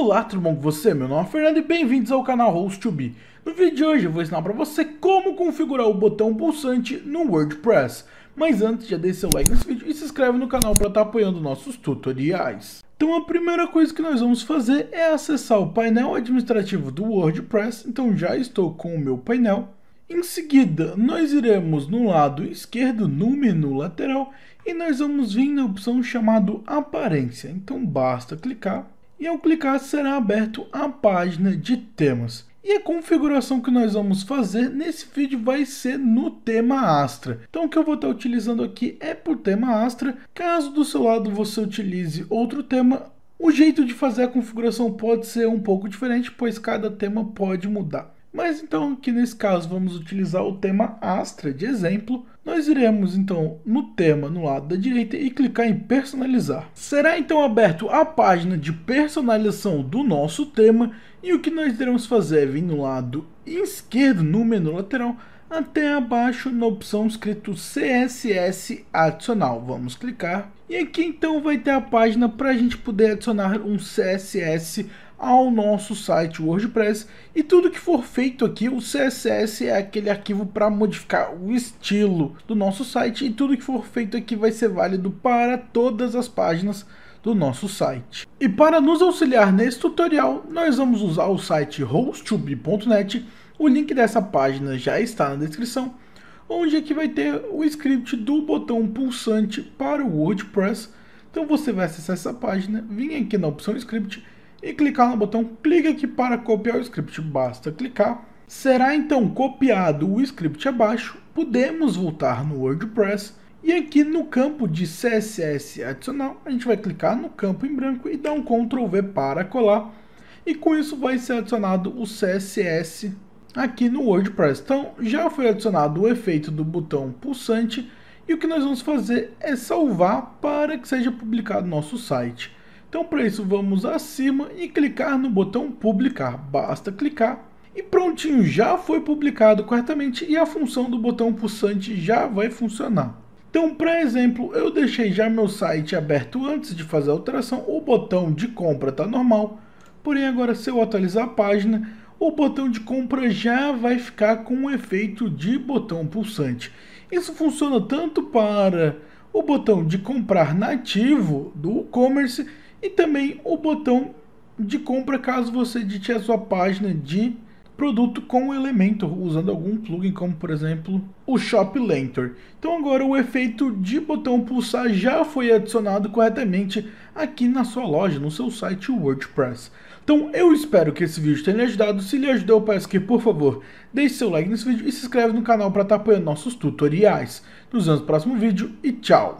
Olá, tudo bom com você? Meu nome é Fernando e bem-vindos ao canal host No vídeo de hoje eu vou ensinar para você como configurar o botão pulsante no WordPress. Mas antes, já deixe seu like nesse vídeo e se inscreve no canal para estar tá apoiando nossos tutoriais. Então a primeira coisa que nós vamos fazer é acessar o painel administrativo do WordPress. Então já estou com o meu painel. Em seguida, nós iremos no lado esquerdo, no menu lateral, e nós vamos vir na opção chamada Aparência. Então basta clicar e ao clicar será aberto a página de temas. E a configuração que nós vamos fazer nesse vídeo vai ser no tema Astra. Então o que eu vou estar utilizando aqui é por tema Astra. Caso do seu lado você utilize outro tema, o jeito de fazer a configuração pode ser um pouco diferente, pois cada tema pode mudar. Mas então, aqui nesse caso, vamos utilizar o tema Astra de exemplo. Nós iremos então no tema no lado da direita e clicar em personalizar. Será então aberto a página de personalização do nosso tema e o que nós iremos fazer é vir no lado esquerdo no menu lateral até abaixo na opção escrito CSS adicional. Vamos clicar e aqui então vai ter a página para a gente poder adicionar um CSS adicional ao nosso site WordPress e tudo que for feito aqui, o CSS é aquele arquivo para modificar o estilo do nosso site e tudo que for feito aqui vai ser válido para todas as páginas do nosso site. E para nos auxiliar nesse tutorial, nós vamos usar o site hostube.net, o link dessa página já está na descrição, onde aqui é vai ter o script do botão pulsante para o WordPress, então você vai acessar essa página, vem aqui na opção script e clicar no botão clique aqui para copiar o script, basta clicar. Será então copiado o script abaixo, podemos voltar no WordPress e aqui no campo de CSS adicional, a gente vai clicar no campo em branco e dar um Ctrl V para colar. E com isso vai ser adicionado o CSS aqui no WordPress. Então já foi adicionado o efeito do botão pulsante e o que nós vamos fazer é salvar para que seja publicado no nosso site. Então, para isso, vamos acima e clicar no botão publicar. Basta clicar e prontinho, já foi publicado corretamente e a função do botão pulsante já vai funcionar. Então, para exemplo, eu deixei já meu site aberto antes de fazer a alteração, o botão de compra está normal, porém agora se eu atualizar a página, o botão de compra já vai ficar com o efeito de botão pulsante. Isso funciona tanto para o botão de comprar nativo do e-commerce e também o botão de compra caso você edite a sua página de produto com o Elementor, usando algum plugin, como por exemplo o Shop Então agora o efeito de botão pulsar já foi adicionado corretamente aqui na sua loja, no seu site WordPress. Então eu espero que esse vídeo tenha lhe ajudado, se lhe ajudou eu peço que por favor deixe seu like nesse vídeo e se inscreve no canal para estar tá apoiando nossos tutoriais. Nos vemos no próximo vídeo e tchau!